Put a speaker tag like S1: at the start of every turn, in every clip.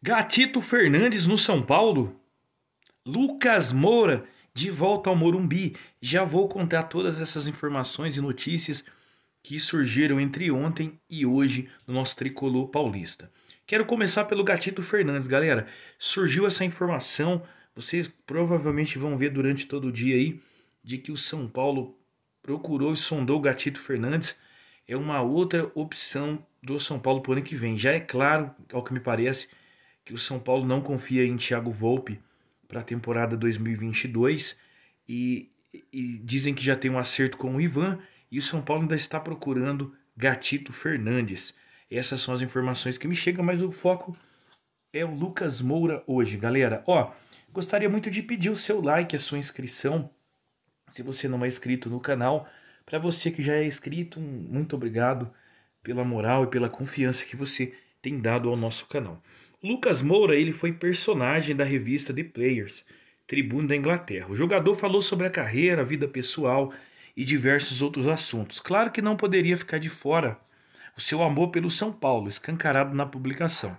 S1: Gatito Fernandes no São Paulo. Lucas Moura de volta ao Morumbi. Já vou contar todas essas informações e notícias que surgiram entre ontem e hoje no nosso tricolor paulista. Quero começar pelo Gatito Fernandes, galera. Surgiu essa informação, vocês provavelmente vão ver durante todo o dia aí, de que o São Paulo procurou e sondou o Gatito Fernandes. É uma outra opção do São Paulo para o ano que vem. Já é claro, ao que me parece, que o São Paulo não confia em Thiago Volpe para a temporada 2022 e, e dizem que já tem um acerto com o Ivan e o São Paulo ainda está procurando Gatito Fernandes. Essas são as informações que me chegam, mas o foco é o Lucas Moura hoje, galera. Ó, gostaria muito de pedir o seu like, a sua inscrição, se você não é inscrito no canal. Para você que já é inscrito, muito obrigado pela moral e pela confiança que você tem dado ao nosso canal. Lucas Moura ele foi personagem da revista The Players, Tribuna da Inglaterra. O jogador falou sobre a carreira, a vida pessoal e diversos outros assuntos. Claro que não poderia ficar de fora o seu amor pelo São Paulo, escancarado na publicação.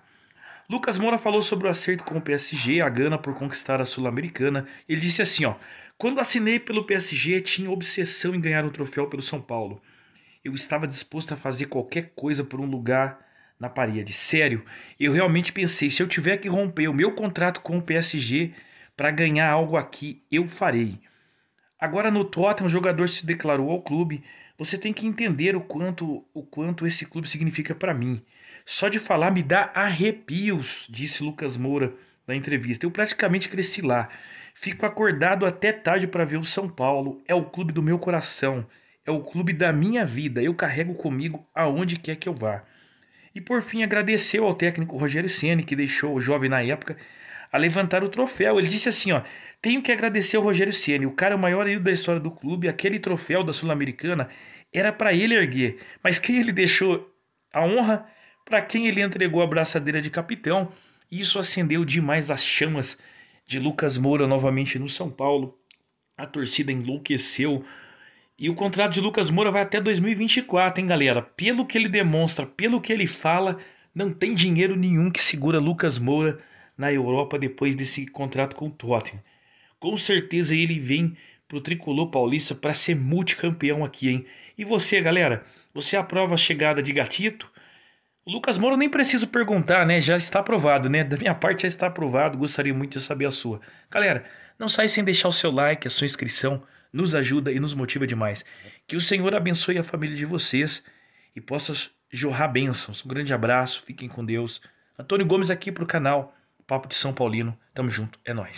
S1: Lucas Moura falou sobre o acerto com o PSG, a gana por conquistar a Sul-Americana. Ele disse assim, ó: "Quando assinei pelo PSG, tinha obsessão em ganhar um troféu pelo São Paulo. Eu estava disposto a fazer qualquer coisa por um lugar na parede. Sério, eu realmente pensei, se eu tiver que romper o meu contrato com o PSG para ganhar algo aqui, eu farei. Agora no Tottenham, o jogador se declarou ao clube. Você tem que entender o quanto o quanto esse clube significa para mim. Só de falar me dá arrepios, disse Lucas Moura na entrevista. Eu praticamente cresci lá. Fico acordado até tarde para ver o São Paulo. É o clube do meu coração. É o clube da minha vida. Eu carrego comigo aonde quer que eu vá. E por fim agradeceu ao técnico Rogério Ceni, que deixou o jovem na época, a levantar o troféu. Ele disse assim, ó: "Tenho que agradecer ao Rogério Ceni, o cara maior ídolo da história do clube, aquele troféu da Sul-Americana era para ele erguer, mas quem ele deixou a honra para quem ele entregou a braçadeira de capitão. Isso acendeu demais as chamas de Lucas Moura novamente no São Paulo. A torcida enlouqueceu, e o contrato de Lucas Moura vai até 2024, hein, galera? Pelo que ele demonstra, pelo que ele fala, não tem dinheiro nenhum que segura Lucas Moura na Europa depois desse contrato com o Tottenham. Com certeza ele vem pro tricolor paulista para ser multicampeão aqui, hein? E você, galera? Você aprova a chegada de Gatito? O Lucas Moura nem preciso perguntar, né? Já está aprovado, né? Da minha parte já está aprovado. Gostaria muito de saber a sua. Galera, não sai sem deixar o seu like, a sua inscrição nos ajuda e nos motiva demais. Que o Senhor abençoe a família de vocês e possa jorrar bênçãos. Um grande abraço, fiquem com Deus. Antônio Gomes aqui para o canal Papo de São Paulino. Tamo junto, é nós.